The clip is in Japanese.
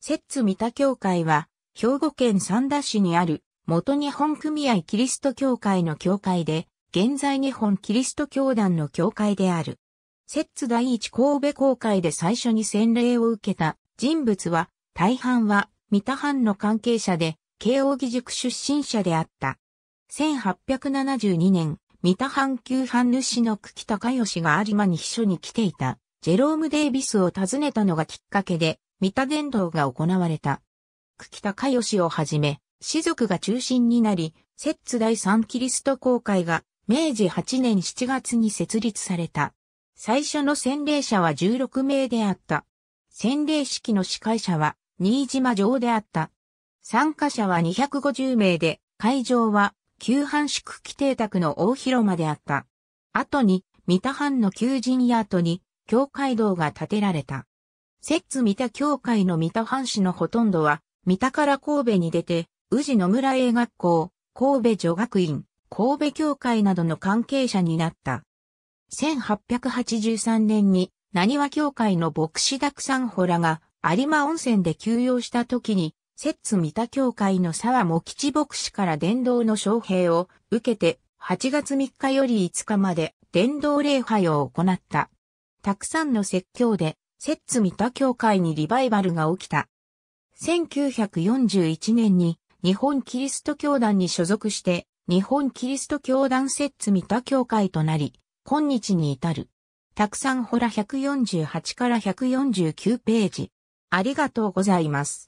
摂津三田教会は、兵庫県三田市にある、元日本組合キリスト教会の教会で、現在日本キリスト教団の教会である。摂津第一神戸公会で最初に洗礼を受けた人物は、大半は三田藩の関係者で、慶應義塾出身者であった。1872年、三田藩旧藩主の久喜隆義が有馬に秘書に来ていた、ジェローム・デイビスを訪ねたのがきっかけで、三田伝道が行われた。久喜高義をはじめ、士族が中心になり、摂津第三キリスト公会が明治8年7月に設立された。最初の洗礼者は16名であった。洗礼式の司会者は新島城であった。参加者は250名で、会場は旧藩宿規定宅の大広間であった。後に、三田藩の求人や後に、教会堂が建てられた。摂津三田教会の三田藩士のほとんどは、三田から神戸に出て、宇治野村英学校、神戸女学院、神戸教会などの関係者になった。1883年に、何和教会の牧師沢山サンホラが有馬温泉で休養した時に、摂津三田教会の沢茂吉牧師から伝道の招聘を受けて、8月3日より5日まで伝道礼拝を行った。たくさんの説教で摂津三田教会にリバイバルが起きた。1941年に日本キリスト教団に所属して日本キリスト教団摂津三田教会となり、今日に至る。たくさんほら148から149ページ。ありがとうございます。